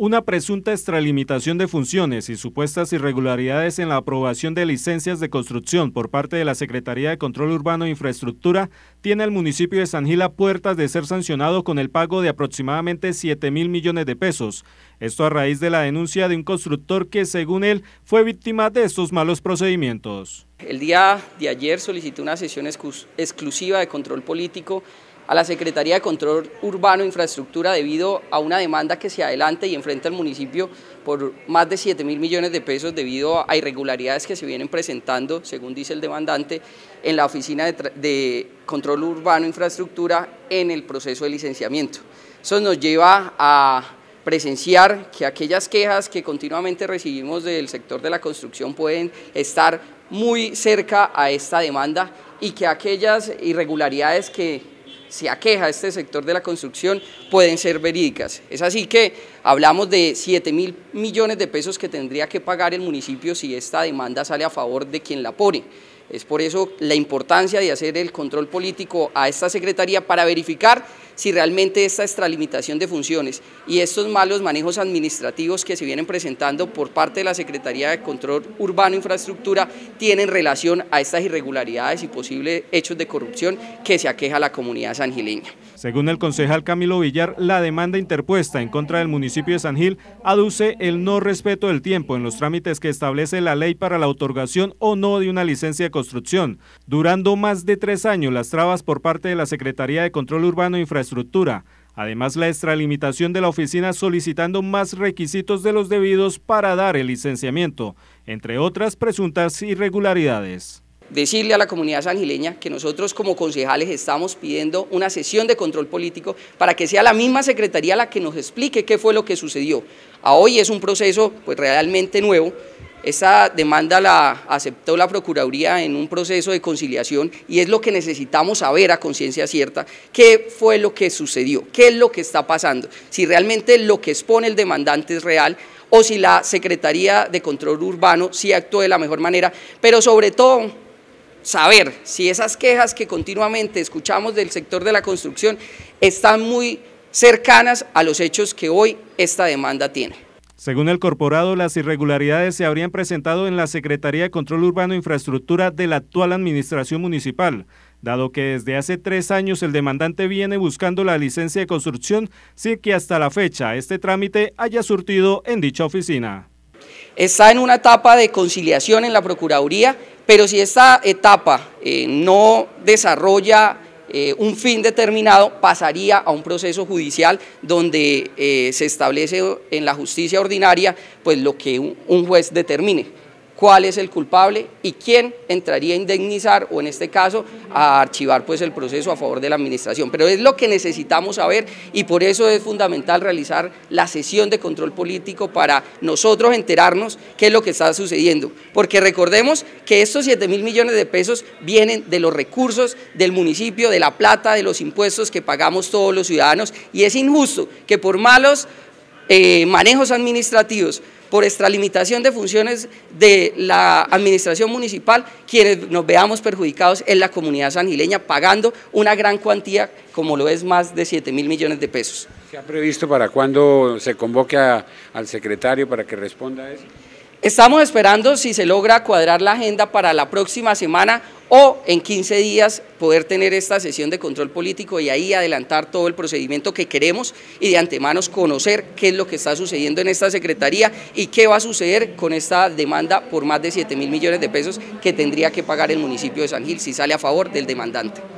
una presunta extralimitación de funciones y supuestas irregularidades en la aprobación de licencias de construcción por parte de la Secretaría de Control Urbano e Infraestructura tiene al municipio de San Gil a puertas de ser sancionado con el pago de aproximadamente 7 mil millones de pesos. Esto a raíz de la denuncia de un constructor que, según él, fue víctima de estos malos procedimientos. El día de ayer solicité una sesión exclusiva de control político a la Secretaría de Control Urbano e Infraestructura debido a una demanda que se adelanta y enfrenta al municipio por más de 7 mil millones de pesos debido a irregularidades que se vienen presentando, según dice el demandante, en la Oficina de, de Control Urbano e Infraestructura en el proceso de licenciamiento. Eso nos lleva a presenciar que aquellas quejas que continuamente recibimos del sector de la construcción pueden estar muy cerca a esta demanda y que aquellas irregularidades que si aqueja este sector de la construcción pueden ser verídicas. Es así que hablamos de 7 mil millones de pesos que tendría que pagar el municipio si esta demanda sale a favor de quien la pone. Es por eso la importancia de hacer el control político a esta secretaría para verificar si realmente esta extralimitación de funciones y estos malos manejos administrativos que se vienen presentando por parte de la Secretaría de Control Urbano e Infraestructura tienen relación a estas irregularidades y posibles hechos de corrupción que se aqueja la comunidad sangileña. Según el concejal Camilo Villar, la demanda interpuesta en contra del municipio de San Gil aduce el no respeto del tiempo en los trámites que establece la ley para la otorgación o no de una licencia de construcción, durando más de tres años las trabas por parte de la Secretaría de Control Urbano e Infraestructura estructura, Además, la extralimitación de la oficina solicitando más requisitos de los debidos para dar el licenciamiento, entre otras presuntas irregularidades decirle a la comunidad sangileña que nosotros como concejales estamos pidiendo una sesión de control político para que sea la misma secretaría la que nos explique qué fue lo que sucedió. A hoy es un proceso pues realmente nuevo, esa demanda la aceptó la Procuraduría en un proceso de conciliación y es lo que necesitamos saber a conciencia cierta, qué fue lo que sucedió, qué es lo que está pasando, si realmente lo que expone el demandante es real o si la Secretaría de Control Urbano sí actuó de la mejor manera, pero sobre todo saber si esas quejas que continuamente escuchamos del sector de la construcción están muy cercanas a los hechos que hoy esta demanda tiene. Según el corporado, las irregularidades se habrían presentado en la Secretaría de Control Urbano e Infraestructura de la actual Administración Municipal, dado que desde hace tres años el demandante viene buscando la licencia de construcción sin que hasta la fecha este trámite haya surtido en dicha oficina. Está en una etapa de conciliación en la Procuraduría, pero si esta etapa eh, no desarrolla eh, un fin determinado, pasaría a un proceso judicial donde eh, se establece en la justicia ordinaria pues lo que un juez determine cuál es el culpable y quién entraría a indemnizar o en este caso a archivar pues el proceso a favor de la administración. Pero es lo que necesitamos saber y por eso es fundamental realizar la sesión de control político para nosotros enterarnos qué es lo que está sucediendo. Porque recordemos que estos 7 mil millones de pesos vienen de los recursos del municipio, de la plata, de los impuestos que pagamos todos los ciudadanos y es injusto que por malos eh, manejos administrativos por extralimitación de funciones de la administración municipal, quienes nos veamos perjudicados en la comunidad sanjileña, pagando una gran cuantía, como lo es más de 7 mil millones de pesos. ¿Se ha previsto para cuándo se convoque al secretario para que responda a eso? Estamos esperando si se logra cuadrar la agenda para la próxima semana o en 15 días poder tener esta sesión de control político y ahí adelantar todo el procedimiento que queremos y de antemano conocer qué es lo que está sucediendo en esta Secretaría y qué va a suceder con esta demanda por más de 7 mil millones de pesos que tendría que pagar el municipio de San Gil si sale a favor del demandante.